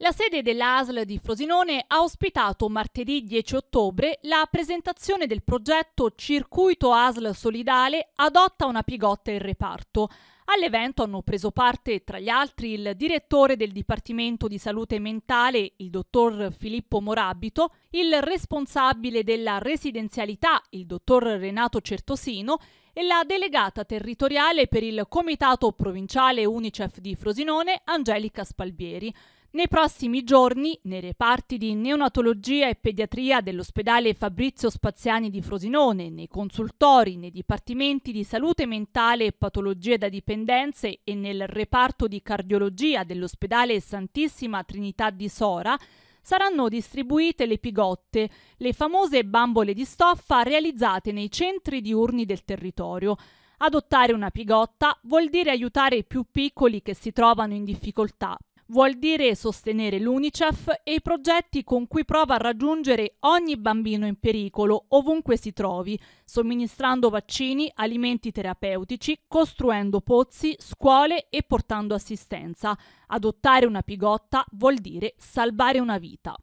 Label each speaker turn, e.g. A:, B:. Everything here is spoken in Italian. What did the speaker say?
A: La sede dell'ASL di Frosinone ha ospitato martedì 10 ottobre la presentazione del progetto Circuito ASL Solidale Adotta una pigotta in reparto. All'evento hanno preso parte, tra gli altri, il direttore del Dipartimento di Salute Mentale, il dottor Filippo Morabito, il responsabile della residenzialità, il dottor Renato Certosino, e la delegata territoriale per il Comitato Provinciale Unicef di Frosinone, Angelica Spalbieri. Nei prossimi giorni, nei reparti di neonatologia e pediatria dell'ospedale Fabrizio Spaziani di Frosinone, nei consultori, nei dipartimenti di salute mentale e patologie da dipendenze e nel reparto di cardiologia dell'ospedale Santissima Trinità di Sora, saranno distribuite le pigotte, le famose bambole di stoffa realizzate nei centri diurni del territorio. Adottare una pigotta vuol dire aiutare i più piccoli che si trovano in difficoltà Vuol dire sostenere l'UNICEF e i progetti con cui prova a raggiungere ogni bambino in pericolo, ovunque si trovi, somministrando vaccini, alimenti terapeutici, costruendo pozzi, scuole e portando assistenza. Adottare una pigotta vuol dire salvare una vita.